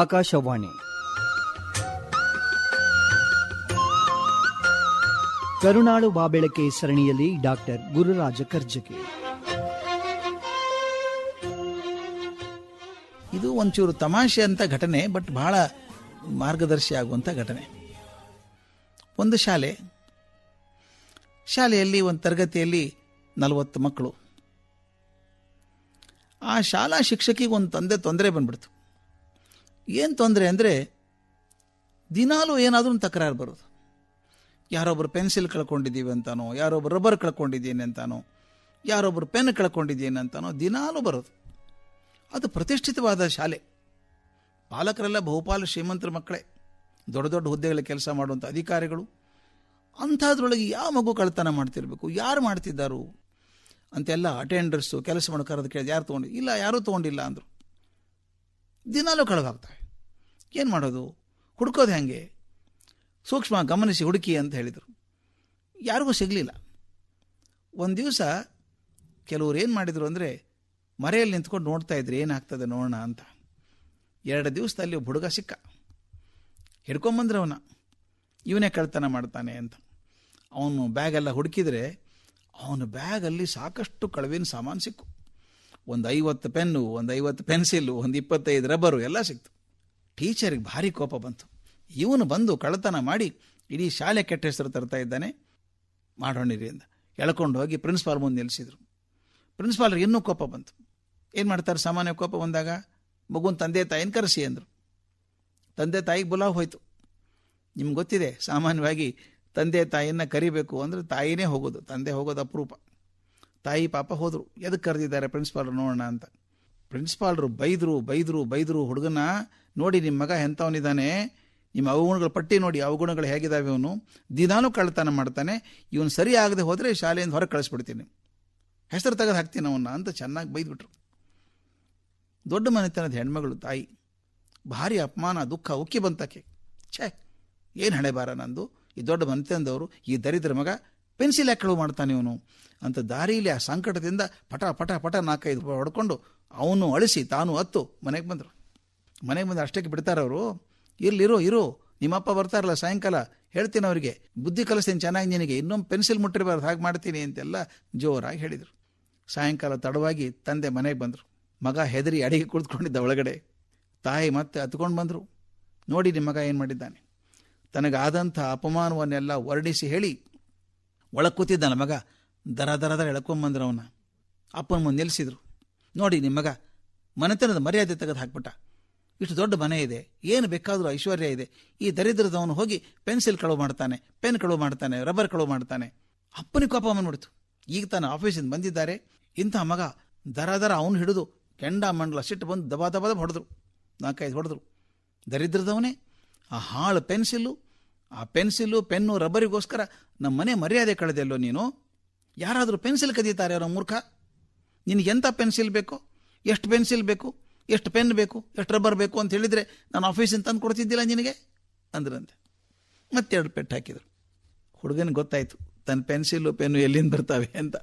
ಆಕಾಶವಾಣಿ ಕರುಣಾಳು ಬಾಬೆಳಕೆ ಸರಣಿಯಲ್ಲಿ ಡಾಕ್ಟರ್ ಗುರುರಾಜ ಕರ್ಜಕಿ ಇದು ಒಂಚೂರು ತಮಾಷೆ ಅಂತ ಘಟನೆ ಬಟ್ ಬಹಳ ಮಾರ್ಗದರ್ಶಿ ಆಗುವಂಥ ಘಟನೆ ಒಂದು ಶಾಲೆ ಶಾಲೆಯಲ್ಲಿ ಒಂದು ತರಗತಿಯಲ್ಲಿ ನಲವತ್ತು ಮಕ್ಕಳು ಆ ಶಾಲಾ ಶಿಕ್ಷಕಿಗೆ ಒಂದು ತಂದೆ ತೊಂದರೆ ಬಂದ್ಬಿಡ್ತು ಏನು ತೊಂದರೆ ಅಂದರೆ ದಿನಾಲೂ ಏನಾದರೂ ತಕರಾರು ಬರೋದು ಯಾರೊಬ್ಬರು ಪೆನ್ಸಿಲ್ ಕಳ್ಕೊಂಡಿದ್ದೀವಿ ಅಂತಾನೋ ಯಾರೊಬ್ಬರು ರಬ್ಬರ್ ಕಳ್ಕೊಂಡಿದ್ದೀನಿ ಅಂತಾನೋ ಯಾರೊಬ್ಬರು ಪೆನ್ ಕಳ್ಕೊಂಡಿದ್ದೀನಿ ಅಂತಾನೋ ದಿನಾಲೂ ಬರೋದು ಅದು ಪ್ರತಿಷ್ಠಿತವಾದ ಶಾಲೆ ಪಾಲಕರೆಲ್ಲ ಬಹುಪಾಲು ಶ್ರೀಮಂತರ ಮಕ್ಕಳೇ ದೊಡ್ಡ ದೊಡ್ಡ ಹುದ್ದೆಗಳ ಕೆಲಸ ಮಾಡುವಂಥ ಅಧಿಕಾರಿಗಳು ಅಂಥದ್ರೊಳಗೆ ಯಾವ ಮಗು ಕಳ್ತನ ಮಾಡ್ತಿರ್ಬೇಕು ಯಾರು ಮಾಡ್ತಿದ್ದಾರು ಅಂತೆಲ್ಲ ಅಟೆಂಡರ್ಸು ಕೆಲಸ ಮಾಡೋ ಕರೆದು ಕೇಳಿದ ಯಾರು ತೊಗೊಂಡು ಇಲ್ಲ ಯಾರೂ ತೊಗೊಂಡಿಲ್ಲ ಅಂದರು ದಿನಾಲೂ ಕಳೆದಾಗ್ತವೆ ಏನು ಮಾಡೋದು ಹುಡುಕೋದು ಹೇಗೆ ಸೂಕ್ಷ್ಮ ಗಮನಿಸಿ ಹುಡುಕಿ ಅಂತ ಹೇಳಿದರು ಯಾರಿಗೂ ಸಿಗಲಿಲ್ಲ ಒಂದು ದಿವಸ ಕೆಲವರು ಏನು ಮಾಡಿದರು ಅಂದರೆ ಮರೆಯಲ್ಲಿ ನಿಂತ್ಕೊಂಡು ನೋಡ್ತಾ ಇದ್ರು ಏನಾಗ್ತದೆ ನೋಡೋಣ ಅಂತ ಎರಡು ದಿವಸದಲ್ಲಿ ಒಬ್ಬ ಹುಡುಗ ಸಿಕ್ಕ ಹಿಡ್ಕೊಂಬಂದ್ರೆ ಅವನ ಇವನೇ ಕಳ್ತನ ಮಾಡ್ತಾನೆ ಅಂತ ಅವನು ಬ್ಯಾಗೆಲ್ಲ ಹುಡುಕಿದರೆ ಅವನ ಬ್ಯಾಗಲ್ಲಿ ಸಾಕಷ್ಟು ಕಳವಿನ ಸಾಮಾನು ಸಿಕ್ಕು ಒಂದು ಐವತ್ತು ಪೆನ್ನು ಒಂದು ಐವತ್ತು ಪೆನ್ಸಿಲ್ಲು ಒಂದು ಇಪ್ಪತ್ತೈದು ರಬ್ಬರು ಎಲ್ಲ ಸಿಕ್ತು ಟೀಚರಿಗೆ ಭಾರಿ ಕೋಪ ಬಂತು ಇವನು ಬಂದು ಕಳ್ಳತನ ಮಾಡಿ ಇಡೀ ಶಾಲೆ ಕೆಟ್ಟ ಹೆಸರು ತರ್ತಾ ಇದ್ದಾನೆ ಮಾಡೋಣಿರಿ ಅಂತ ಎಳ್ಕೊಂಡು ಹೋಗಿ ಪ್ರಿನ್ಸಿಪಾಲ್ ಮುಂದೆ ನಿಲ್ಲಿಸಿದರು ಪ್ರಿನ್ಸಿಪಾಲ್ರಿಗೆ ಇನ್ನೂ ಕೋಪ ಬಂತು ಏನು ಮಾಡ್ತಾರೆ ಸಾಮಾನ್ಯ ಕೋಪ ಬಂದಾಗ ಮಗುನ ತಂದೆ ತಾಯಿನ ಕರೆಸಿ ಅಂದರು ತಂದೆ ತಾಯಿಗೆ ಬುಲಾವ್ ಹೋಯ್ತು ನಿಮ್ಗೆ ಗೊತ್ತಿದೆ ಸಾಮಾನ್ಯವಾಗಿ ತಂದೆ ತಾಯಿಯನ್ನು ಕರಿಬೇಕು ಅಂದರೆ ತಾಯಿನೇ ಹೋಗೋದು ತಂದೆ ಹೋಗೋದು ಅಪರೂಪ ತಾಯಿ ಪಾಪ ಹೋದರು ಎದಕ್ಕೆ ಕರೆದಿದ್ದಾರೆ ಪ್ರಿನ್ಸಿಪಾಲ್ ನೋಡೋಣ ಅಂತ ಪ್ರಿನ್ಸಿಪಾಲ್ರು ಬೈದರು ಬೈದರು ಬೈದರು ಹುಡುಗನ ನೋಡಿ ನಿಮ್ಮ ಮಗ ಎಂಥವನಿದ್ದಾನೆ ನಿಮ್ಮ ಅವಗುಣಗಳ ಪಟ್ಟಿ ನೋಡಿ ಅವಗುಣಗಳು ಹೇಗಿದ್ದಾವೆ ಅವನು ದಿನಾನೂ ಕಳ್ಳತನ ಮಾಡ್ತಾನೆ ಇವನು ಸರಿ ಆಗದೆ ಹೋದರೆ ಶಾಲೆಯಿಂದ ಹೊರಗೆ ಕಳಿಸ್ಬಿಡ್ತೀನಿ ಹೆಸರು ತೆಗೆದು ಹಾಕ್ತೀನಿ ಅವನ್ನ ಅಂತ ಚೆನ್ನಾಗಿ ಬೈದ್ಬಿಟ್ರು ದೊಡ್ಡ ಮನೆತನದ ಹೆಣ್ಮಗಳು ತಾಯಿ ಭಾರಿ ಅಪಮಾನ ದುಃಖ ಉಕ್ಕಿ ಬಂತಕ್ಕೆ ಛೇ ಏನು ಹಣೆ ಬಾರ ನಂದು ಈ ದೊಡ್ಡ ಮನೆತನದವರು ಈ ದರಿದ್ರ ಮಗ ಪೆನ್ಸಿಲ್ ಹಾಕಳು ಮಾಡ್ತಾನೆ ಇವನು ಅಂತ ದಾರಿಯಲ್ಲಿ ಆ ಸಂಕಟದಿಂದ ಪಟ ಪಟ ಪಟ ನಾಲ್ಕೈದು ಹೊಡ್ಕೊಂಡು ಅವನು ಅಳಿಸಿ ತಾನು ಹತ್ತು ಮನೆಗೆ ಬಂದರು ಮನೆಗೆ ಬಂದು ಅಷ್ಟಕ್ಕೆ ಬಿಡ್ತಾರವರು ಇರಲಿರೋ ಇರು ನಿಮ್ಮಪ್ಪ ಬರ್ತಾರಲ್ಲ ಸಾಯಂಕಾಲ ಹೇಳ್ತೀನಿ ಅವರಿಗೆ ಬುದ್ಧಿ ಕಲಿಸ್ತೀನಿ ಚೆನ್ನಾಗಿ ನಿನಗೆ ಇನ್ನೊಂದು ಪೆನ್ಸಿಲ್ ಮುಟ್ಟಿರಬಾರ್ದು ಹಾಗೆ ಮಾಡ್ತೀನಿ ಅಂತೆಲ್ಲ ಜೋರಾಗಿ ಹೇಳಿದರು ಸಾಯಂಕಾಲ ತಡವಾಗಿ ತಂದೆ ಮನೆಗೆ ಬಂದರು ಮಗ ಹೆದರಿ ಅಡಿಗೆ ಕುಳಿತುಕೊಂಡಿದ್ದ ಒಳಗಡೆ ತಾಯಿ ಮತ್ತೆ ಹತ್ಕೊಂಡು ಬಂದರು ನೋಡಿ ನಿಮ್ಮ ಮಗ ಏನು ಮಾಡಿದ್ದಾನೆ ತನಗಾದಂಥ ಅಪಮಾನವನ್ನೆಲ್ಲ ವರ್ಣಿಸಿ ಹೇಳಿ ಒಳಗೆ ಕೂತಿದ್ದಾನೆ ಮಗ ದರ ದರ ದರ ಬಂದರು ಅವನ ಅಪ್ಪನ ಮುಂದೆ ನಿಲ್ಲಿಸಿದರು ನೋಡಿ ನಿಮ್ಮ ಮಗ ಮನೆತನದ ಮರ್ಯಾದೆ ತೆಗೆದು ಹಾಕ್ಬಿಟ್ಟ ಇಷ್ಟು ದೊಡ್ಡ ಮನೆ ಇದೆ ಏನು ಬೇಕಾದರೂ ಐಶ್ವರ್ಯ ಇದೆ ಈ ದರಿದ್ರದವನು ಹೋಗಿ ಪೆನ್ಸಿಲ್ ಕಳುವು ಮಾಡ್ತಾನೆ ಪೆನ್ ಕಳುವು ಮಾಡ್ತಾನೆ ರಬ್ಬರ್ ಕಳುವು ಮಾಡ್ತಾನೆ ಅಪ್ಪನಿಗೆ ಕೋಪ ನೋಡಿತು ಈಗ ತಾನು ಆಫೀಸಿಂದ ಬಂದಿದ್ದಾರೆ ಇಂಥ ಮಗ ದರ ದರ ಅವನು ಹಿಡಿದು ಕೆಂಡ ಮಂಡಲ ಸಿಟ್ಟು ಬಂದು ದಬಾ ದಬಾದ ಹೊಡೆದ್ರು ನಾಲ್ಕೈದು ಹೊಡೆದ್ರು ದರಿದ್ರದವನೇ ಆ ಹಾಳು ಪೆನ್ಸಿಲ್ಲು ಆ ಪೆನ್ಸಿಲ್ಲು ಪೆನ್ನು ರಬ್ಬರಿಗೋಸ್ಕರ ನಮ್ಮ ಮನೆ ಮರ್ಯಾದೆ ಕಳೆದೆಲ್ಲೋ ನೀನು ಯಾರಾದರೂ ಪೆನ್ಸಿಲ್ ಕದೀತಾರೆ ಅವರ ಮೂರ್ಖ ನಿನಗೆ ಎಂಥ ಪೆನ್ಸಿಲ್ ಬೇಕು ಎಷ್ಟು ಪೆನ್ಸಿಲ್ ಬೇಕು ಎಷ್ಟು ಪೆನ್ ಬೇಕು ಎಷ್ಟು ರಬ್ಬರ್ ಬೇಕು ಅಂತ ಹೇಳಿದರೆ ನಾನು ಆಫೀಸಿಂದ ತಂದು ಕೊಡ್ತಿದ್ದಿಲ್ಲ ನಿನಗೆ ಅಂದ್ರಂತೆ ಮತ್ತೆ ಎರಡು ಪೆಟ್ಟು ಹಾಕಿದರು ಹುಡುಗನಿಗೆ ಗೊತ್ತಾಯಿತು ತನ್ನ ಪೆನ್ಸಿಲು ಪೆನ್ನು ಎಲ್ಲಿಂದ ಬರ್ತವೆ ಅಂತ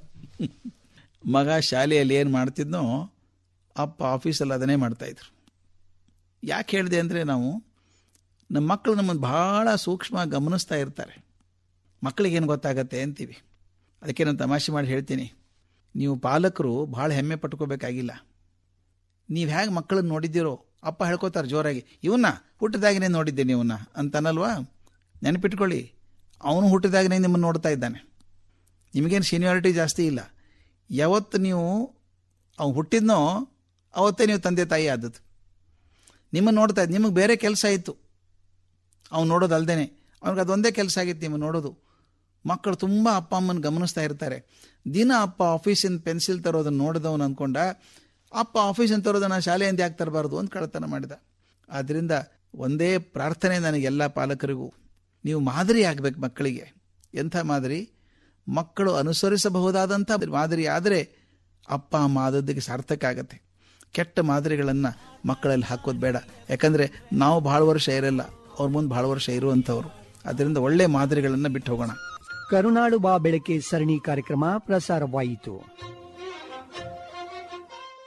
ಮಗ ಶಾಲೆಯಲ್ಲಿ ಏನು ಮಾಡ್ತಿದ್ನೋ ಅಪ್ಪ ಆಫೀಸಲ್ಲಿ ಅದನ್ನೇ ಮಾಡ್ತಾಯಿದ್ರು ಯಾಕೆ ಹೇಳಿದೆ ಅಂದರೆ ನಾವು ನಮ್ಮ ಮಕ್ಕಳು ನಮ್ಮನ್ನು ಭಾಳ ಸೂಕ್ಷ್ಮ ಗಮನಿಸ್ತಾ ಇರ್ತಾರೆ ಮಕ್ಕಳಿಗೇನು ಗೊತ್ತಾಗತ್ತೆ ಅಂತೀವಿ ಅದಕ್ಕೆ ನಾನು ತಮಾಷೆ ಮಾಡಿ ಹೇಳ್ತೀನಿ ನೀವು ಪಾಲಕರು ಭಾಳ ಹೆಮ್ಮೆ ಪಟ್ಕೋಬೇಕಾಗಿಲ್ಲ ನೀವು ಹೇಗೆ ಮಕ್ಕಳನ್ನ ನೋಡಿದ್ದೀರೋ ಅಪ್ಪ ಹೇಳ್ಕೋತಾರೆ ಜೋರಾಗಿ ಇವನ್ನ ಹುಟ್ಟಿದಾಗಿನೇ ನೋಡಿದ್ದೆ ನೀವನ್ನ ಅಂತನಲ್ವಾ ನೆನಪಿಟ್ಕೊಳ್ಳಿ ಅವನು ಹುಟ್ಟಿದಾಗಿನೇ ನಿಮ್ಮನ್ನು ನೋಡ್ತಾ ಇದ್ದಾನೆ ನಿಮಗೇನು ಸೀನಿಯಾರಿಟಿ ಜಾಸ್ತಿ ಇಲ್ಲ ಯಾವತ್ತು ನೀವು ಅವ್ನು ಹುಟ್ಟಿದ್ನೋ ಅವತ್ತೇ ನೀವು ತಂದೆ ತಾಯಿ ಆದದ್ದು ನಿಮ್ಮನ್ನು ನೋಡ್ತಾ ಇದ್ದ ನಿಮಗೆ ಬೇರೆ ಕೆಲಸ ಇತ್ತು ಅವ್ನು ನೋಡೋದು ಅಲ್ದೇ ಅವ್ನಿಗೆ ಅದೊಂದೇ ಕೆಲಸ ಆಗಿತ್ತು ನಿಮ್ಮನ್ನು ನೋಡೋದು ಮಕ್ಕಳು ತುಂಬ ಅಪ್ಪ ಅಮ್ಮನ ಗಮನಿಸ್ತಾ ಇರ್ತಾರೆ ದಿನ ಅಪ್ಪ ಆಫೀಸಿನ ಪೆನ್ಸಿಲ್ ತರೋದನ್ನ ನೋಡಿದವನು ಅನ್ಕೊಂಡ ಅಪ್ಪ ಆಫೀಸಿನ ತರೋದನ್ನ ಶಾಲೆಯಿಂದ ಯಾಕೆ ತರಬಾರ್ದು ಅಂತ ಕಳತನ ಮಾಡಿದ ಆದ್ದರಿಂದ ಒಂದೇ ಪ್ರಾರ್ಥನೆ ನನಗೆಲ್ಲ ಪಾಲಕರಿಗೂ ನೀವು ಮಾದರಿ ಆಗಬೇಕು ಮಕ್ಕಳಿಗೆ ಎಂಥ ಮಾದರಿ ಮಕ್ಕಳು ಅನುಸರಿಸಬಹುದಾದಂಥ ಮಾದರಿ ಆದರೆ ಅಪ್ಪ ಅಮ್ಮ ಆದದ್ದಕ್ಕೆ ಸಾರ್ಥಕ ಆಗತ್ತೆ ಕೆಟ್ಟ ಮಾದರಿಗಳನ್ನು ಮಕ್ಕಳಲ್ಲಿ ಹಾಕೋದು ಬೇಡ ಯಾಕಂದರೆ ನಾವು ಭಾಳ ವರ್ಷ ಇರಲ್ಲ ಅವ್ರ ಮುಂದೆ ಭಾಳ ವರ್ಷ ಇರುವಂಥವ್ರು ಅದರಿಂದ ಒಳ್ಳೆ ಮಾದರಿಗಳನ್ನು ಬಿಟ್ಟು ಹೋಗೋಣ ಕರುಣಾಳು ಬಾ ಬೆಳಕೆ ಸರಣಿ ಕಾರ್ಯಕ್ರಮ ಪ್ರಸಾರವಾಯಿತು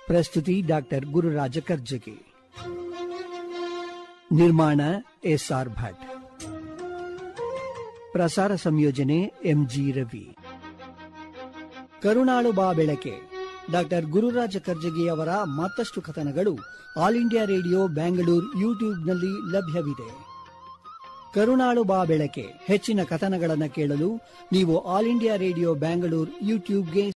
ಪ್ರಸ್ತುತಿ ಡಾಕ್ಟರ್ ಗುರುರಾಜ ಕರ್ಜಗಿ ನಿರ್ಮಾಣ ಎಸ್ಆರ್ ಭಟ್ ಪ್ರಸಾರ ಸಂಯೋಜನೆ ಎಂಜಿ ರವಿ ಕರುಣಾಳು ಬಾ ಬೆಳಕೆ ಡಾಕ್ಟರ್ ಗುರುರಾಜ ಕರ್ಜಗಿ ಅವರ ಮತ್ತಷ್ಟು ಕಥನಗಳು ಆಲ್ ಇಂಡಿಯಾ ರೇಡಿಯೋ ಬ್ಯಾಂಗಳೂರು ಯೂಟ್ಯೂಬ್ನಲ್ಲಿ ಲಭ್ಯವಿದೆ ಕರುಣಾಳು ಬಾ ಬೆಳಕೆ ಹೆಚ್ಚಿನ ಕಥನಗಳನ್ನು ಕೇಳಲು ನೀವು ಆಲ್ ಇಂಡಿಯಾ ರೇಡಿಯೋ ಬ್ಯಾಂಗಳೂರು ಯೂಟ್ಯೂಬ್ಗೆ